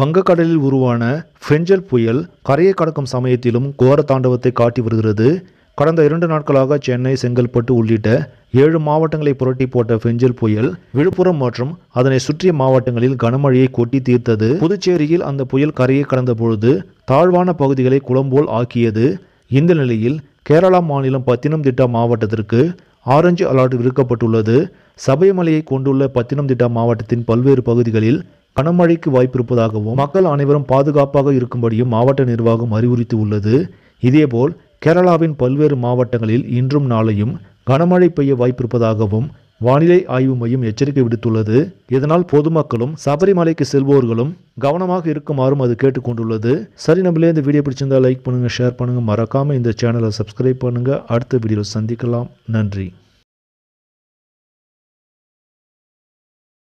வங்கக்கடலில் உருவான ஃபெஞ்சல் புயல் கரையை கடக்கும் சமயத்திலும் கோர தாண்டவத்தை காட்டி வருகிறது கடந்த இரண்டு நாட்களாக சென்னை செங்கல்பட்டு உள்ளிட்ட ஏழு மாவட்டங்களை புரட்டி போட்ட பெஞ்சல் புயல் விழுப்புரம் மற்றும் அதனை சுற்றிய மாவட்டங்களில் கனமழையை கொட்டி தீர்த்தது புதுச்சேரியில் அந்த புயல் கரையை கடந்த பொழுது தாழ்வான பகுதிகளை குளம்போல் ஆக்கியது இந்த நிலையில் கேரளா மாநிலம் பத்தினம்திட்டா மாவட்டத்திற்கு ஆரஞ்சு அலர்ட் விடுக்கப்பட்டுள்ளது சபைமலையை கொண்டுள்ள பத்தினம்திட்டா மாவட்டத்தின் பல்வேறு பகுதிகளில் கனமழைக்கு வாய்ப்பிருப்பதாகவும் மக்கள் அனைவரும் பாதுகாப்பாக இருக்கும்படியும் மாவட்ட நிர்வாகம் அறிவுறுத்தி உள்ளது இதேபோல் கேரளாவின் பல்வேறு மாவட்டங்களில் இன்றும் நாளையும் கனமழை பெய்ய வாய்ப்பிருப்பதாகவும் வானிலை ஆய்வு மையம் எச்சரிக்கை விடுத்துள்ளது இதனால் பொதுமக்களும் சபரிமலைக்கு செல்வோர்களும் கவனமாக இருக்குமாறும் அது கேட்டுக்கொண்டுள்ளது சரி நம்மளே இந்த வீடியோ பிடிச்சிருந்தால் லைக் பண்ணுங்கள் ஷேர் பண்ணுங்கள் மறக்காமல் இந்த சேனலை சப்ஸ்கிரைப் பண்ணுங்கள் அடுத்த வீடியோ சந்திக்கலாம் நன்றி